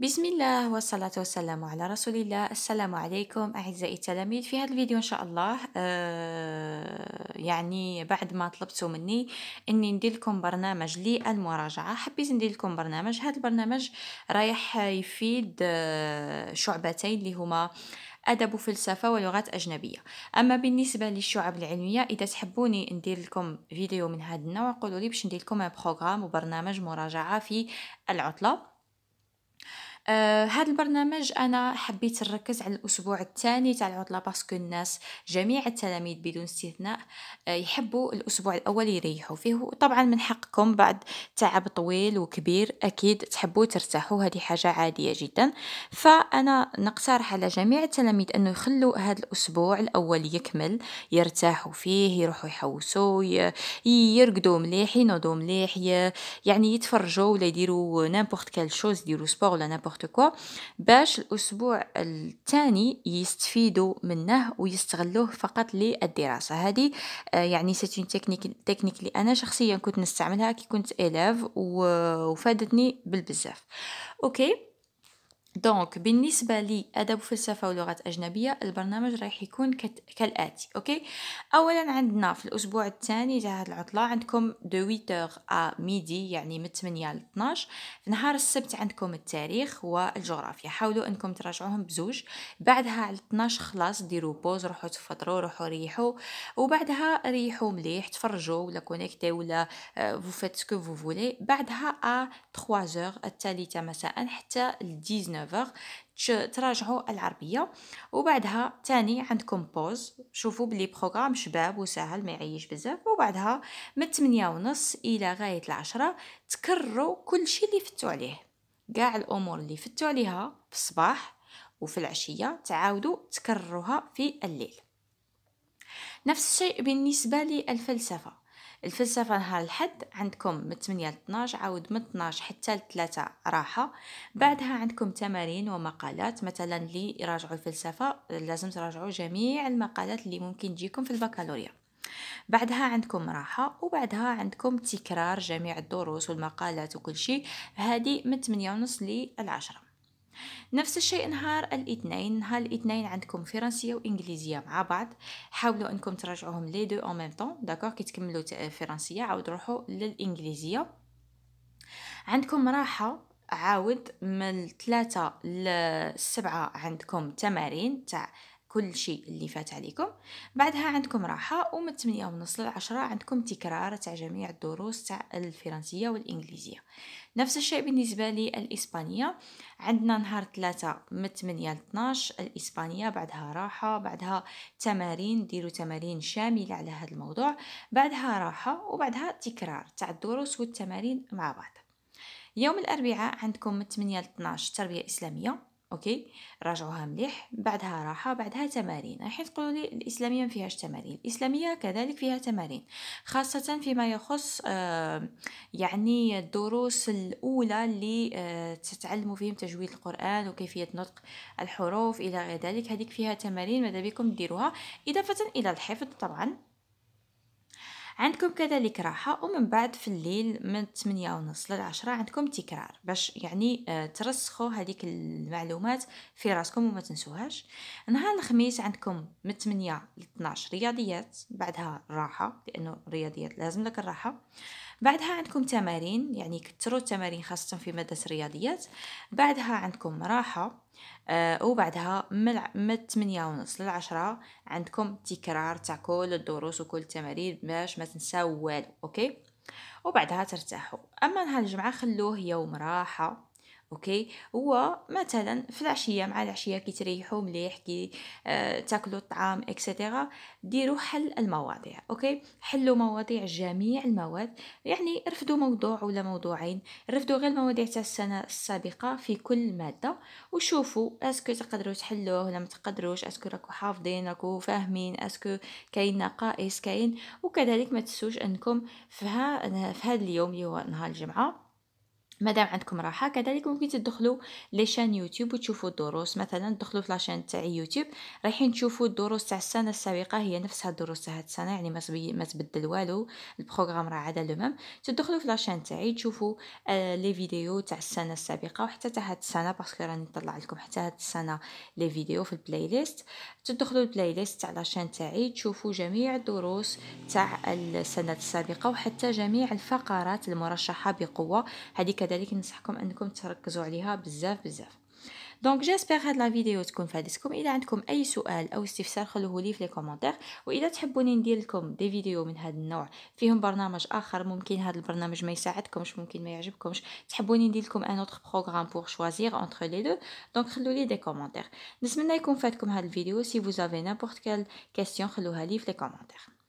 بسم الله والصلاة والسلام على رسول الله السلام عليكم أعزائي التلاميذ في هذا الفيديو إن شاء الله آه، يعني بعد ما طلبتوا مني أني ندير لكم برنامج للمراجعة حبيت ندير لكم برنامج هذا البرنامج رايح يفيد آه، شعبتين اللي هما أدب وفلسفة ولغات أجنبية أما بالنسبة للشعب العلمية إذا تحبوني ندير لكم فيديو من هذا النوع قولوا لي باش ندير لكم بروغرام وبرنامج مراجعة في العطلة آه، هاد البرنامج انا حبيت نركز على الاسبوع الثاني تاع العطله باسكو الناس جميع التلاميذ بدون استثناء آه، يحبوا الاسبوع الاول يريحوا فيه وطبعا من حقكم بعد تعب طويل وكبير اكيد تحبوا ترتاحوا هذه حاجه عاديه جدا فانا نقترح على جميع التلاميذ انه يخلوا هذا الاسبوع الاول يكمل يرتاحوا فيه يروحوا يحوسوا يرقدوا مليح ينوضوا مليح يعني يتفرجوا ولا يديروا نيمبورت كال شوز يديروا سبور ولا نيمبورت كو باش الأسبوع الثاني يستفيدوا منه ويستغلوه فقط للدراسة هذه آه، يعني سي تكنيك تكنيك اللي أنا شخصيا كنت نستعملها كي كنت إلاف وفادتني بالبزاف أوكي دونك بالنسبه لي ادب وفلسفه ولغات اجنبيه البرنامج رايح يكون كالاتي اوكي اولا عندنا في الاسبوع الثاني تاع هذه العطله عندكم دو 8 ا ميدي يعني من 8 ل 12 في نهار السبت عندكم التاريخ والجغرافيا حاولوا انكم تراجعوهم بزوج بعدها على 12 خلاص ديروا بوز روحوا تفطروا روحوا ريحوا وبعدها ريحوا مليح تفرجوا ولا كونيكتي ولا فو فيت سكو فو فولي بعدها ا 3 اور الثالثه مساء حتى ل 19 19 تراجعوا العربيه وبعدها تاني عندكم بوز شوفوا بلي بروغرام شباب وسهل ما يعيش بزاف وبعدها من 8 ونص الى غايه العشرة تكرروا كل شيء اللي فتوا عليه كاع الامور اللي فتوا عليها في الصباح وفي العشيه تعاودوا تكرروها في الليل نفس الشيء بالنسبه للفلسفه الفلسفة نهار الحد عندكم من 8 ل 12 عاود من 12 حتى ل 3 راحة بعدها عندكم تمارين ومقالات مثلا اللي يراجعوا الفلسفة لازم تراجعوا جميع المقالات اللي ممكن تجيكم في البكالوريا بعدها عندكم راحة وبعدها عندكم تكرار جميع الدروس والمقالات وكل شيء هذه من 8 ونص ل 10 نفس الشيء نهار الاثنين نهار الاثنين عندكم فرنسيه وانجليزيه مع بعض حاولوا انكم تراجعوهم لي دو او ميم طون داكوغ كي تكملوا فرنسيه عاود روحوا للانجليزيه عندكم راحه عاود من ثلاثة لسبعة عندكم تمارين تاع كل شيء اللي فات عليكم بعدها عندكم راحة ومن 8 ونص ل 10 عندكم تكرار تاع جميع الدروس تاع الفرنسية والإنجليزية نفس الشيء بالنسبة للإسبانية عندنا نهار ثلاثة من 8 ل 12 الإسبانية بعدها راحة بعدها تمارين ديروا تمارين شاملة على هذا الموضوع بعدها راحة وبعدها تكرار تاع الدروس والتمارين مع بعض يوم الأربعاء عندكم من 8 ل 12 تربية إسلامية اوكي راجعوها مليح بعدها راحه بعدها تمارين راح تقولوا لي الاسلاميه ما فيهاش تمارين الاسلاميه كذلك فيها تمارين خاصه فيما يخص يعني الدروس الاولى اللي آه، تتعلموا فيهم تجويد القران وكيفيه نطق الحروف الى غير ذلك هذيك فيها تمارين ماذا بكم ديروها اضافه الى الحفظ طبعا عندكم كذلك راحة ومن بعد في الليل من 8 ونص للعشرة عندكم تكرار باش يعني آه، ترسخوا هذيك المعلومات في راسكم وما تنسوهاش نهار الخميس عندكم من 8 ل 12 رياضيات بعدها راحة لأنه الرياضيات لازم لك الراحة بعدها عندكم تمارين يعني كثروا التمارين خاصة في مادة الرياضيات بعدها عندكم راحة آه وبعدها من من ونص للعشرة عندكم تكرار تاع كل الدروس وكل التمارين باش ما تنساو والو اوكي وبعدها ترتاحوا اما نهار الجمعه خلوه يوم راحه اوكي هو مثلا في العشيه مع العشيه كيتريحوا مليح كي آه تاكلوا الطعام اكسيتيرا ديروا حل المواضيع اوكي حلوا مواضيع جميع المواد يعني رفدوا موضوع ولا موضوعين رفدوا غير المواضيع تاع السنه السابقه في كل ماده وشوفوا اسكو تقدروا تحلوه ولا ما تقدروش اسكو راكو حافظين راكو فاهمين اسكو كاين نقائص كاين وكذلك ما تنسوش انكم في هذا اليوم اللي هو نهار الجمعه مادام عندكم راحه كذلك ممكن تدخلوا شان يوتيوب وتشوفوا الدروس مثلا دخلوا في لاشين تاع يوتيوب رايحين تشوفوا الدروس تاع السنه السابقه هي نفسها الدروس تاع هاد السنه يعني ما ما تبدل والو البروغرام راه عاد لو ميم تدخلوا في لاشين تاعي تشوفوا آه لي فيديو تاع السنه السابقه وحتى تاع هاد السنه باسكو راني نطلع لكم حتى هاد السنه لي فيديو في البلاي ليست تدخلوا البلاي ليست تاع لاشين تاعي تشوفوا جميع الدروس تاع السنه السابقه وحتى جميع الفقرات المرشحه بقوه هذه وكذلك ننصحكم انكم تركزوا عليها بزاف بزاف دونك جيسبر هاد لا فيديو تكون فادتكم الا عندكم اي سؤال او استفسار خلوه لي في لي كومونتير واذا تحبوني ندير لكم دي فيديو من هذا النوع فيهم برنامج اخر ممكن هذا البرنامج ما يساعدكمش ممكن ما يعجبكمش تحبوني ندير لكم ان اوتر بروغرام بور شوازير انت لي دو دونك خلو لي دي كومونتير نتمنى يكون فادكم هذا الفيديو سي فوزافي افي كال كاستيون خلوها لي في لي كومونتير